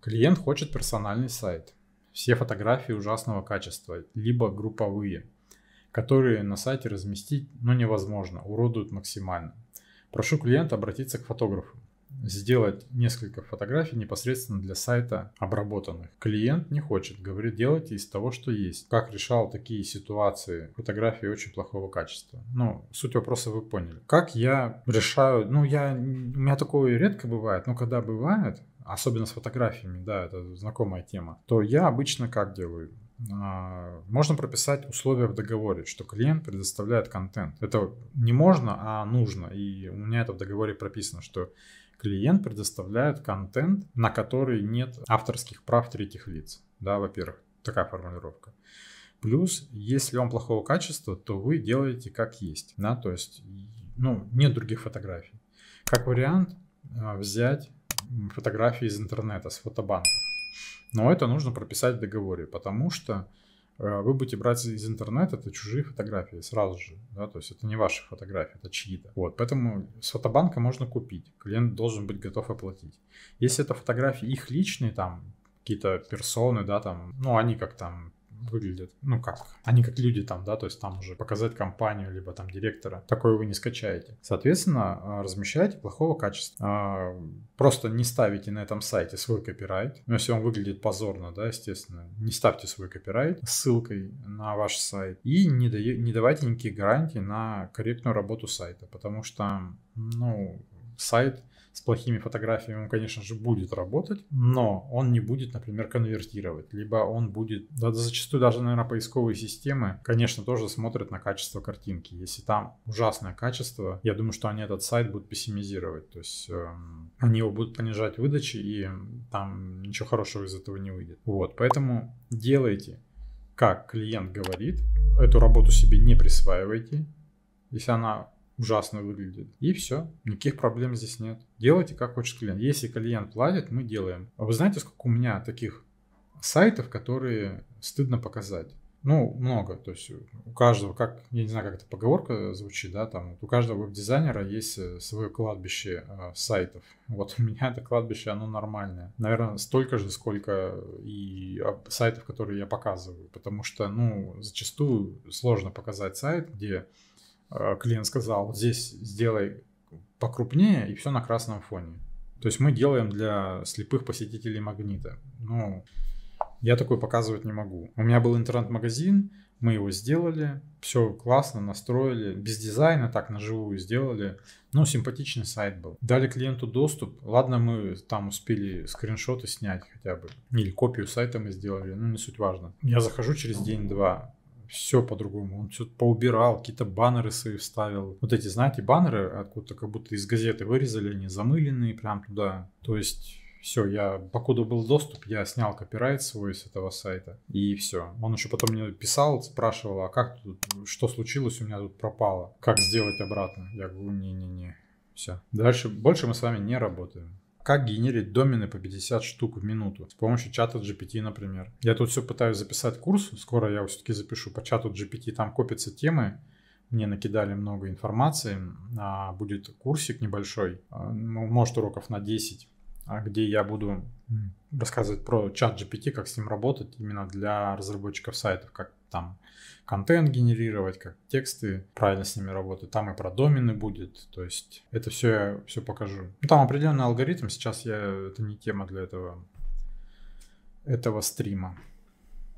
Клиент хочет персональный сайт. Все фотографии ужасного качества, либо групповые, которые на сайте разместить, но ну, невозможно, уродуют максимально. Прошу клиента обратиться к фотографу. Сделать несколько фотографий непосредственно для сайта обработанных. Клиент не хочет, говорит, делайте из того, что есть. Как решал такие ситуации фотографии очень плохого качества? Ну, суть вопроса вы поняли. Как я решаю, ну, я, у меня такое редко бывает, но когда бывает, особенно с фотографиями, да, это знакомая тема, то я обычно как делаю? А, можно прописать условия в договоре, что клиент предоставляет контент. Это не можно, а нужно. И у меня это в договоре прописано, что клиент предоставляет контент, на который нет авторских прав третьих лиц. Да, во-первых, такая формулировка. Плюс, если он плохого качества, то вы делаете как есть. Да, то есть, ну, нет других фотографий. Как вариант, а, взять фотографии из интернета, с фотобанка. Но это нужно прописать в договоре, потому что э, вы будете брать из интернета это чужие фотографии сразу же, да, то есть это не ваши фотографии, это чьи-то. Вот, поэтому с фотобанка можно купить, клиент должен быть готов оплатить. Если это фотографии их личные, там, какие-то персоны, да, там, ну, они как там выглядят. Ну как, они как люди там, да, то есть там уже показать компанию, либо там директора. Такое вы не скачаете. Соответственно, а, размещайте плохого качества. А, просто не ставите на этом сайте свой копирайт. Но если он выглядит позорно, да, естественно, не ставьте свой копирайт ссылкой на ваш сайт. И не, дае, не давайте никаких гарантий на корректную работу сайта, потому что, ну, сайт с плохими фотографиями он, конечно же, будет работать, но он не будет, например, конвертировать, либо он будет, да, зачастую даже, наверное, поисковые системы, конечно, тоже смотрят на качество картинки. Если там ужасное качество, я думаю, что они этот сайт будут пессимизировать, то есть э, они его будут понижать выдачи, и там ничего хорошего из этого не выйдет. Вот, поэтому делайте, как клиент говорит, эту работу себе не присваивайте, если она ужасно выглядит. И все. Никаких проблем здесь нет. Делайте, как хочет клиент. Если клиент платит, мы делаем. А вы знаете, сколько у меня таких сайтов, которые стыдно показать? Ну, много. То есть у каждого, как, я не знаю, как эта поговорка звучит, да, там, у каждого веб-дизайнера есть э, свое кладбище э, сайтов. Вот у меня это кладбище, оно нормальное. Наверное, столько же, сколько и сайтов, которые я показываю. Потому что, ну, зачастую сложно показать сайт, где Э, клиент сказал, здесь сделай покрупнее и все на красном фоне. То есть мы делаем для слепых посетителей магнита. Ну, я такой показывать не могу. У меня был интернет-магазин, мы его сделали, все классно настроили, без дизайна так на живую сделали. Ну, симпатичный сайт был. Дали клиенту доступ. Ладно, мы там успели скриншоты снять хотя бы. Или копию сайта мы сделали, ну, не суть важно. Я захожу через день-два, все по-другому. Он все поубирал, какие-то баннеры свои вставил. Вот эти, знаете, баннеры откуда-то как будто из газеты вырезали, они замыленные прям туда. То есть все, я, покуда был доступ, я снял копирайт свой с этого сайта, и все. Он еще потом мне писал, спрашивал, а как тут, что случилось, у меня тут пропало, как сделать обратно. Я говорю, не-не-не, все. Дальше, больше мы с вами не работаем как генерить домены по 50 штук в минуту с помощью чата GPT, например. Я тут все пытаюсь записать курс, скоро я все-таки запишу по чату GPT, там копятся темы, мне накидали много информации, а будет курсик небольшой, а, ну, может уроков на 10, а где я буду рассказывать про чат GPT, как с ним работать именно для разработчиков сайтов, как там контент генерировать, как тексты правильно с ними работать. Там и про домены будет, то есть это все я все покажу. Ну, там определенный алгоритм, сейчас я, это не тема для этого, этого стрима.